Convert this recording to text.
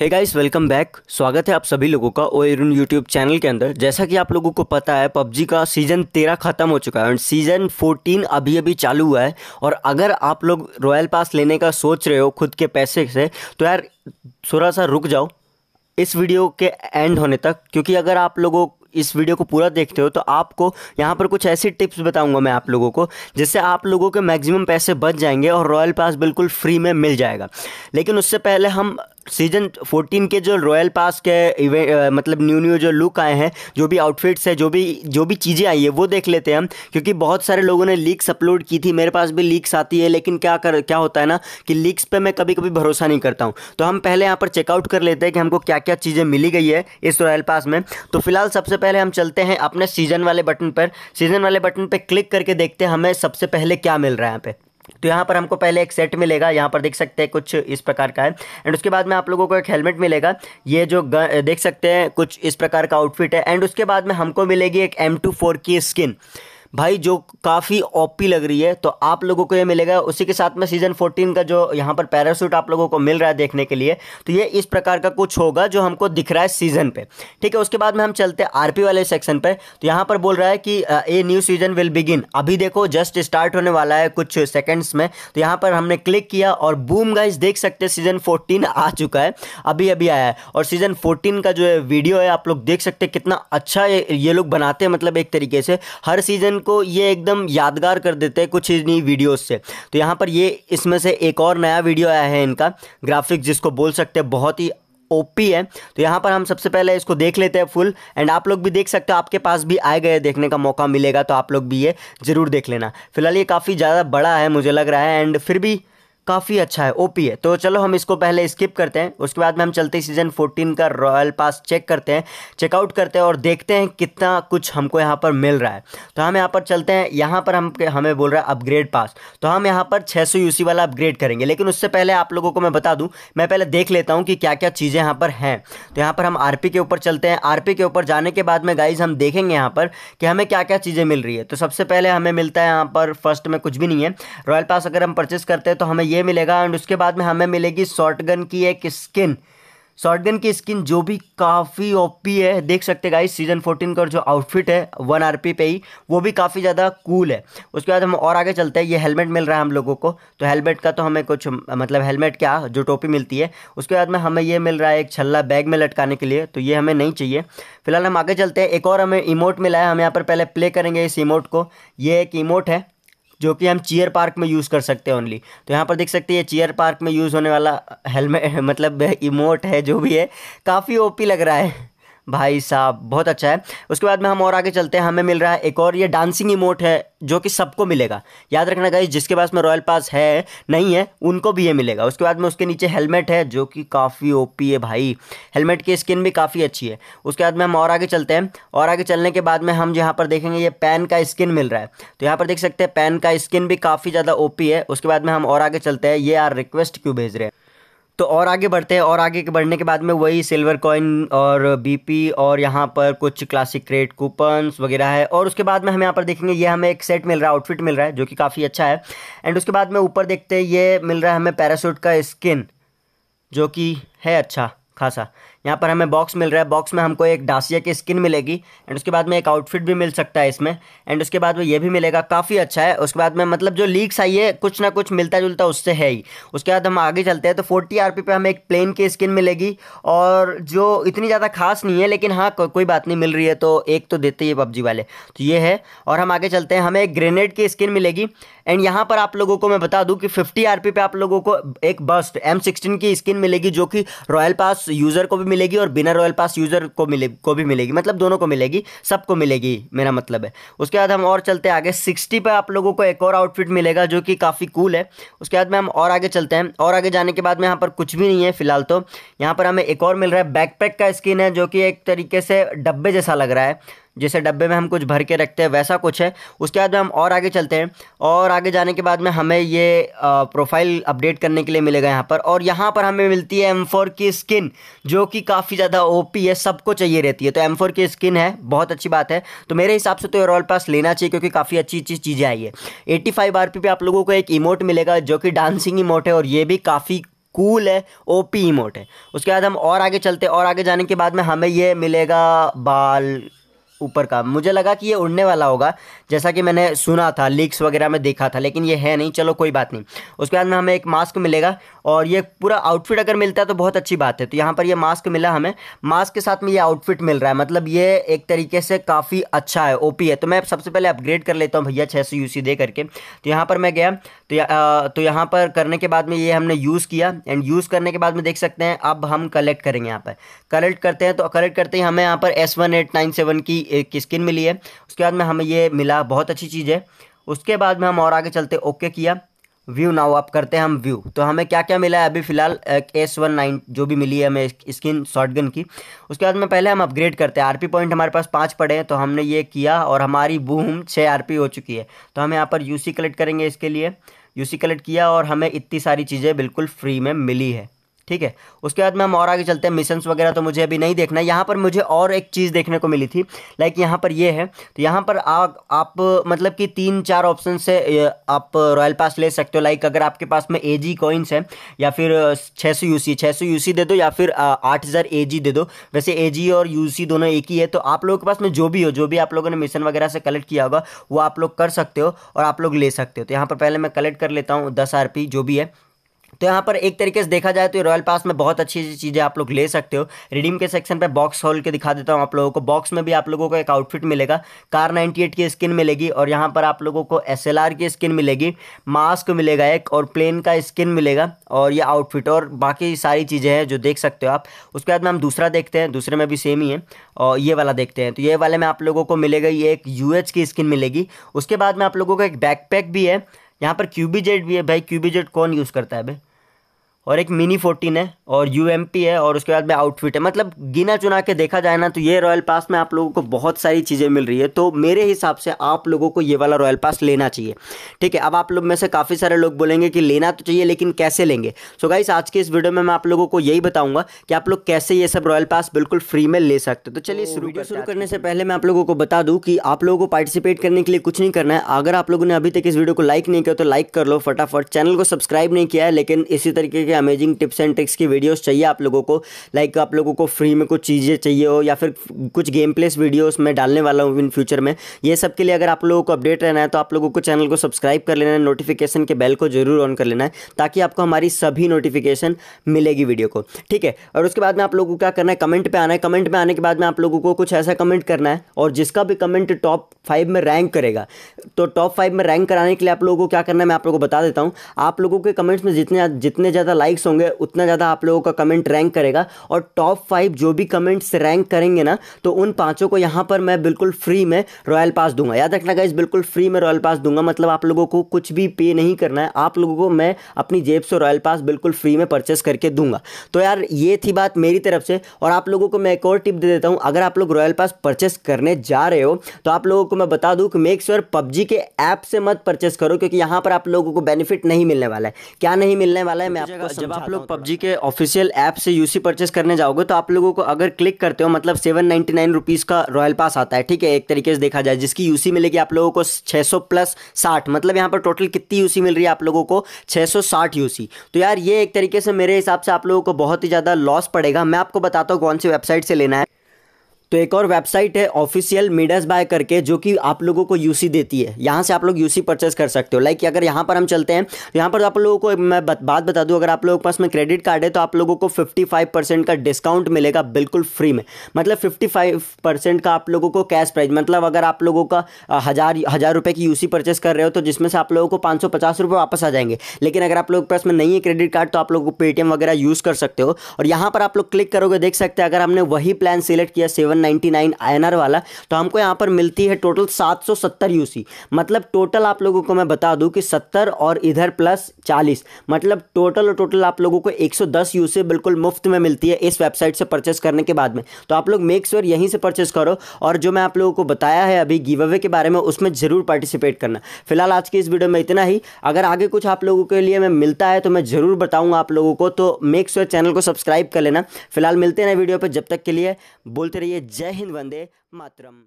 hey guys welcome back स्वागत है आप सभी लोगों का ओ एरुन यूट्यूब चैनल के अंदर जैसा कि आप लोगों को पता है पबजी का सीज़न तेरह ख़त्म हो चुका है एंड सीज़न फोर्टीन अभी अभी चालू हुआ है और अगर आप लोग रॉयल पास लेने का सोच रहे हो खुद के पैसे से तो यार थोड़ा सा रुक जाओ इस वीडियो के एंड होने तक क्योंकि अगर आप लोगों इस वीडियो को पूरा देखते हो तो आपको यहाँ पर कुछ ऐसी टिप्स बताऊंगा मैं आप लोगों को जिससे आप लोगों के मैक्सिमम पैसे बच जाएंगे और रॉयल पास बिल्कुल फ्री में मिल जाएगा लेकिन उससे पहले हम सीजन 14 के जो रॉयल पास के इवेंट मतलब न्यू न्यू जो लुक आए हैं जो भी आउटफिट्स है जो भी जो भी चीज़ें आई है वो देख लेते हैं हम क्योंकि बहुत सारे लोगों ने लीक्स अपलोड की थी मेरे पास भी लीक्स आती है लेकिन क्या कर क्या होता है ना कि लीक्स पे मैं कभी कभी भरोसा नहीं करता हूँ तो हम पहले यहाँ पर चेकआउट कर लेते हैं कि हमको क्या क्या चीज़ें मिली गई है इस रॉयल पास में तो फिलहाल सबसे पहले हम चलते हैं अपने सीजन वाले बटन पर सीजन वाले बटन पर क्लिक करके देखते हैं हमें सबसे पहले क्या मिल रहा है यहाँ पर तो यहाँ पर हमको पहले एक सेट मिलेगा यहाँ पर देख सकते हैं कुछ इस प्रकार का है एंड उसके बाद में आप लोगों को एक हेलमेट मिलेगा ये जो देख सकते हैं कुछ इस प्रकार का आउटफिट है एंड उसके बाद में हमको मिलेगी एक एम की स्किन भाई जो काफ़ी ओपी लग रही है तो आप लोगों को ये मिलेगा उसी के साथ में सीज़न 14 का जो यहाँ पर पैरासूट आप लोगों को मिल रहा है देखने के लिए तो ये इस प्रकार का कुछ होगा जो हमको दिख रहा है सीज़न पे ठीक है उसके बाद में हम चलते हैं आरपी वाले सेक्शन पे तो यहाँ पर बोल रहा है कि a new season will begin अभी देखो जस्ट स्टार्ट होने वाला है कुछ सेकेंड्स में तो यहाँ पर हमने क्लिक किया और बूम गाइज देख सकते हैं सीज़न फोर्टीन आ चुका है अभी अभी आया है और सीज़न फोर्टीन का जो है वीडियो है आप लोग देख सकते हैं कितना अच्छा ये लोग बनाते हैं मतलब एक तरीके से हर सीज़न को ये एकदम यादगार कर देते हैं कुछ इन वीडियोस से तो यहाँ पर ये इसमें से एक और नया वीडियो आया है इनका ग्राफिक्स जिसको बोल सकते हैं बहुत ही ओपी है तो यहाँ पर हम सबसे पहले इसको देख लेते हैं फुल एंड आप लोग भी देख सकते हो आपके पास भी आए गए देखने का मौका मिलेगा तो आप लोग भी ये ज़रूर देख लेना फिलहाल ये काफ़ी ज़्यादा बड़ा है मुझे लग रहा है एंड फिर भी काफ़ी अच्छा है ओपी है तो चलो हम इसको पहले स्किप करते हैं उसके बाद में हम चलते हैं सीज़न 14 का रॉयल पास चेक करते हैं चेकआउट करते हैं और देखते हैं कितना कुछ हमको यहाँ पर मिल रहा है तो हम यहाँ पर चलते हैं यहाँ पर हम हमें बोल रहा है अपग्रेड पास तो हम यहाँ पर छः सौ वाला अपग्रेड करेंगे लेकिन उससे पहले आप लोगों को मैं बता दूँ मैं पहले देख लेता हूँ कि क्या क्या चीज़ें यहाँ पर हैं तो यहाँ पर हम आर के ऊपर चलते हैं आर के ऊपर जाने के बाद में गाइज हम देखेंगे यहाँ पर कि हमें क्या क्या चीज़ें मिल रही है तो सबसे पहले हमें मिलता है यहाँ पर फर्स्ट में कुछ भी नहीं है रॉयल पास अगर हम परचेस करते हैं तो हमें ये मिलेगा एंड उसके बाद में हमें मिलेगी गन की एक स्किन गन की स्किन जो भी काफ़ी ओपी है देख सकते गाइस सीजन 14 का जो आउटफिट है वन पी पे ही वो भी काफ़ी ज़्यादा कूल है उसके बाद हम और आगे चलते हैं ये हेलमेट मिल रहा है हम लोगों को तो हेलमेट का तो हमें कुछ मतलब हेलमेट क्या जो टोपी मिलती है उसके बाद में हमें ये मिल रहा है एक छल्ला बैग में लटकाने के लिए तो ये हमें नहीं चाहिए फिलहाल हम आगे चलते हैं एक और हमें इमोट मिला है हम यहाँ पर पहले प्ले करेंगे इस इमोट को ये एक इमोट है जो कि हम चीयर पार्क में यूज़ कर सकते हैं ओनली तो यहाँ पर देख सकते हैं चीयर पार्क में यूज़ होने वाला हेलमेट मतलब इमोट है जो भी है काफ़ी ओपी लग रहा है भाई साहब बहुत अच्छा है उसके बाद में हम और आगे चलते हैं हमें मिल रहा है एक और ये डांसिंग इमोट है जो कि सबको मिलेगा याद रखना गाइस जिसके पास में रॉयल पास है नहीं है उनको भी ये मिलेगा उसके बाद में उसके नीचे हेलमेट है जो कि काफ़ी ओपी है भाई हेलमेट की स्किन भी काफ़ी अच्छी है उसके बाद में हम और आगे चलते हैं और आगे चलने के बाद में हम यहाँ पर देखेंगे ये पैन का स्किन मिल रहा है तो यहाँ पर देख सकते हैं पैन का स्किन भी काफ़ी ज़्यादा ओ है उसके बाद में हम और आगे चलते हैं ये यार रिक्वेस्ट क्यों भेज रहे हैं तो और आगे बढ़ते हैं और आगे के बढ़ने के बाद में वही सिल्वर कॉइन और बीपी और यहाँ पर कुछ क्लासिक रेट कूपन्स वगैरह है और उसके बाद में हम यहाँ पर देखेंगे ये हमें एक सेट मिल रहा है आउटफिट मिल रहा है जो कि काफ़ी अच्छा है एंड उसके बाद में ऊपर देखते हैं ये मिल रहा है हमें पैरासूट का स्किन जो कि है अच्छा खासा यहाँ पर हमें बॉक्स मिल रहा है बॉक्स में हमको एक डासिया की स्किन मिलेगी एंड उसके बाद में एक आउटफिट भी मिल सकता है इसमें एंड उसके बाद में ये भी मिलेगा काफ़ी अच्छा है उसके बाद में मतलब जो लीक्स आई है कुछ ना कुछ मिलता जुलता उससे है ही उसके बाद हम आगे चलते हैं तो फोर्टी आर पे हमें एक प्लेन की स्किन मिलेगी और जो इतनी ज़्यादा खास नहीं है लेकिन हाँ को, कोई बात नहीं मिल रही है तो एक तो देते ही पबजी वाले तो ये है और हम आगे चलते हैं हमें एक ग्रेनेड की स्किन मिलेगी एंड यहाँ पर आप लोगों को मैं बता दूँ कि फिफ्टी आर पे आप लोगों को एक बस्ट एम सिक्सटीन की स्किन मिलेगी जो कि रॉयल पास यूज़र को भी मिलेगी और बिना रॉयल पास यूज़र को मिले को भी मिलेगी मतलब दोनों को मिलेगी सबको मिलेगी मेरा मतलब है उसके बाद हम और चलते हैं आगे सिक्सटी पर आप लोगों को एक और आउटफिट मिलेगा जो कि काफ़ी कूल है उसके बाद में हम और आगे चलते हैं और आगे जाने के बाद में यहाँ पर कुछ भी नहीं है फिलहाल तो यहाँ पर हमें एक और मिल रहा है बैकपैक का स्किन है जो कि एक तरीके से डब्बे जैसा लग रहा है जैसे डब्बे में हम कुछ भर के रखते हैं वैसा कुछ है उसके बाद में हम और आगे चलते हैं और आगे जाने के बाद में हमें ये प्रोफाइल अपडेट करने के लिए मिलेगा यहाँ पर और यहाँ पर हमें मिलती है एम फोर की स्किन जो कि काफ़ी ज़्यादा ओ पी है सबको चाहिए रहती है तो एम फोर की स्किन है बहुत अच्छी बात है तो मेरे हिसाब से तो ये रॉयल पास लेना चाहिए क्योंकि काफ़ी अच्छी अच्छी चीज़ें आई है एट्टी फाइव आर पी पे आप लोगों को एक इमोट मिलेगा जो कि डांसिंग इमोट है और ये भी काफ़ी कूल है ओ पी इमोट है उसके बाद हम और आगे चलते और आगे जाने के बाद में हमें ये मिलेगा बाल ऊपर का मुझे लगा कि ये उड़ने वाला होगा जैसा कि मैंने सुना था लीक्स वगैरह में देखा था लेकिन ये है नहीं चलो कोई बात नहीं उसके बाद में हमें एक मास्क मिलेगा और ये पूरा आउटफिट अगर मिलता है तो बहुत अच्छी बात है तो यहाँ पर ये मास्क मिला हमें मास्क के साथ में ये आउटफिट मिल रहा है मतलब ये एक तरीके से काफ़ी अच्छा है ओ है तो मैं सबसे पहले अपग्रेड कर लेता हूँ भैया छः सौ दे करके तो यहाँ पर मैं गया तो तो यहाँ पर करने के बाद में ये हमने यूज़ किया एंड यूज़ करने के बाद में देख सकते हैं अब हम कलेक्ट करेंगे यहाँ पर कलेक्ट करते हैं तो कलेक्ट करते ही हमें यहाँ पर S one eight nine seven की एक स्किन मिली है उसके बाद में हमें ये मिला बहुत अच्छी चीज़ है उसके बाद में हम और आगे चलते ओके किया व्यू नाउ आप करते हैं हम व्यू तो हमें क्या क्या मिला है अभी फ़िलहाल एस वन नाइन जो भी मिली है हमें स्किन गन की उसके बाद में पहले हम अपग्रेड करते हैं आरपी पॉइंट हमारे पास पाँच पड़े हैं तो हमने ये किया और हमारी बूम छः आरपी हो चुकी है तो हम यहाँ पर यूसी कलेक्ट करेंगे इसके लिए यूसी कलेक्ट किया और हमें इतनी सारी चीज़ें बिल्कुल फ्री में मिली है ठीक है उसके बाद में हम और आगे चलते हैं मिशंस वगैरह तो मुझे अभी नहीं देखना है यहाँ पर मुझे और एक चीज़ देखने को मिली थी लाइक यहाँ पर ये है तो यहाँ पर आ, आप मतलब कि तीन चार ऑप्शन से आप रॉयल पास ले सकते हो लाइक अगर आपके पास में ए जी कॉइन्स है या फिर छः सौ यू सी छः सौ यू सी दे दो या फिर आठ हज़ार ए जी दे दो वैसे ए जी और यू सी दोनों एक ही है तो आप लोगों के पास में जो भी हो जो भी आप लोगों ने मिशन वगैरह से कलेक्ट किया होगा वो आप लोग कर सकते हो और आप लोग ले सकते हो तो यहाँ पर पहले मैं कलेक्ट कर लेता हूँ दस आर पी जो भी है तो यहाँ पर एक तरीके से देखा जाए तो रॉयल पास में बहुत अच्छी अच्छी चीज़ें आप लोग ले सकते हो रिडीम के सेक्शन पर बॉक्स खोल के दिखा देता हूँ आप लोगों को बॉक्स में भी आप लोगों को एक आउटफिट मिलेगा कार नाइन्टी की स्किन मिलेगी और यहाँ पर आप लोगों को एस की स्किन मिलेगी मास्क मिलेगा एक और प्लेन का स्किन मिलेगा और ये आउटफिट और बाकी सारी चीज़ें हैं जो देख सकते हो आप उसके बाद में हम दूसरा देखते हैं दूसरे में भी सेम ही है और ये वाला देखते हैं तो ये वाले में आप लोगों को मिलेगा ये एक यू की स्किन मिलेगी उसके बाद में आप लोगों को एक बैकपैक भी है यहाँ पर क्यूबी जेट भी है भाई क्यूबी जेड कौन यूज़ करता है भाई और एक मिनी फोर्टीन है और यू है और उसके बाद में आउटफिट है मतलब गिना चुना के देखा जाए ना तो ये रॉयल पास में आप लोगों को बहुत सारी चीज़ें मिल रही है तो मेरे हिसाब से आप लोगों को ये वाला रॉयल पास लेना चाहिए ठीक है अब आप लोग में से काफ़ी सारे लोग बोलेंगे कि लेना तो चाहिए लेकिन कैसे लेंगे सो गाइस आज के इस वीडियो में मैं आप लोगों को यही बताऊंगा कि आप लोग कैसे ये सब रॉयल पास बिल्कुल फ्री में ले सकते तो चलिए तो शुरू वीडियो शुरू करने से पहले मैं आप लोगों को बता दूँ कि आप लोगों को पार्टिसिपेट करने के लिए कुछ नहीं करना है अगर आप लोगों ने अभी तक इस वीडियो को लाइक नहीं किया तो लाइक कर लो फटाफट चैनल को सब्सक्राइब नहीं किया है लेकिन इसी तरीके के सारी अमेजिंग टिप्स एंड ट्रिक्स की वीडियोस चाहिए आप लोगों को लाइक आप लोगों को फ्री में कुछ चीज़ें चाहिए हो या फिर कुछ गेम प्लेस वीडियोस मैं डालने वाला हूँ इन फ्यूचर में ये सब के लिए अगर आप लोगों को अपडेट रहना है तो आप लोगों को चैनल को सब्सक्राइब कर लेना है नोटिफिकेशन के बेल को जरूर ऑन कर लेना है ताकि आपको हमारी सभी नोटिफिकेशन मिलेगी वीडियो को ठीक है और उसके बाद में आप लोगों को क्या करना है कमेंट पर आना है कमेंट में आने के बाद में आप लोगों को कुछ ऐसा कमेंट करना है और जिसका भी कमेंट टॉप फाइव में रैंक करेगा तो टॉप फाइव में रैंक कराने के लिए आप लोगों को क्या करना है मैं आप लोगों को बता देता हूँ आप लोगों के कमेंट्स में जितने जितने ज़्यादा लाइक्स होंगे उतना ज़्यादा आप लोगों का कमेंट रैंक करेगा और टॉप फाइव जो भी कमेंट्स रैंक करेंगे ना तो उन पाँचों को यहाँ पर मैं बिल्कुल फ्री में रॉयल पास दूंगा याद रखना गाइज बिल्कुल फ्री में रॉयल पास दूंगा मतलब आप लोगों को कुछ भी पे नहीं करना है आप लोगों को मैं अपनी जेब से रॉयल पास बिल्कुल फ्री में परचेस करके दूंगा तो यार ये थी बात मेरी तरफ से और आप लोगों को मैं एक और टिप दे देता हूँ अगर आप लोग रॉयल पास परचेस करने जा रहे हो तो आप लोगों को मैं बता दूँ कि मेक श्योर पबजी के ऐप से मत परचेस करो क्योंकि यहाँ पर आप लोगों को बेनिफिट नहीं मिलने वाला है क्या नहीं मिलने वाला है मैं आपको जब आप लोग पबजी के ऑफिशियल ऐप से यूसी परचेस करने जाओगे तो आप लोगों को अगर क्लिक करते हो मतलब सेवन नाइन्टी नाइन रुपीज़ का रॉयल पास आता है ठीक है एक तरीके से देखा जाए जिसकी यूसी मिलेगी आप लोगों को छह सौ प्लस साठ मतलब यहाँ पर टोटल कितनी यूसी मिल रही है आप लोगों को छह सौ साठ यूसी तो यार ये एक तरीके से मेरे हिसाब से आप लोगों को बहुत ही ज़्यादा लॉस पड़ेगा मैं आपको बताता हूँ कौन सी वेबसाइट से लेना है तो एक और वेबसाइट है ऑफिशियल मीडस बाय करके जो कि आप लोगों को यूसी देती है यहाँ से आप लोग यूसी परचेस कर सकते हो लाइक अगर यहाँ पर हम चलते हैं तो यहाँ पर आप लोगों को मैं बात बता दूँ अगर आप लोगों के पास में क्रेडिट कार्ड है तो आप लोगों को फिफ्टी का डिस्काउंट मिलेगा बिल्कुल फ्री में मतलब फिफ्टी का आप लोगों को कैश प्राइज मतलब अगर आप लोगों का हज़ार हज़ार रुपये की यूसी परचेस कर रहे हो तो जिसमें से आप लोगों को पाँच सौ पचास रुपये वापस आ जाएंगे लेकिन अगर आप लोगों के पास में नहीं है क्रेडिट कार्ड तो आप लोगों को पेटीएम वगैरह यूज़ कर सकते हो और यहाँ पर आप लोग क्लिक करोगे देख सकते हैं अगर हमने वही प्लान सिलेक्ट किया सेवन नाइन वाला तो हमको यहाँ पर मिलती है टोटल 770 यूसी मतलब टोटल आप लोगों को मैं बता दूँ कि 70 और इधर प्लस 40 मतलब टोटल और टोटल आप लोगों को 110 यूसी बिल्कुल मुफ्त में मिलती है इस वेबसाइट से परचेस करने के बाद में तो आप लोग मेक श्योर यहीं से परचेस करो और जो मैं आप लोगों को बताया है अभी गिव अवे के बारे में उसमें ज़रूर पार्टिसिपेट करना फिलहाल आज की इस वीडियो में इतना ही अगर आगे कुछ आप लोगों के लिए मैं मिलता है तो मैं ज़रूर बताऊंगा आप लोगों को तो मेक श्योर चैनल को सब्सक्राइब कर लेना फिलहाल मिलते हैं वीडियो पर जब तक के लिए बोलते रहिए जय हिंद वंदे मातरम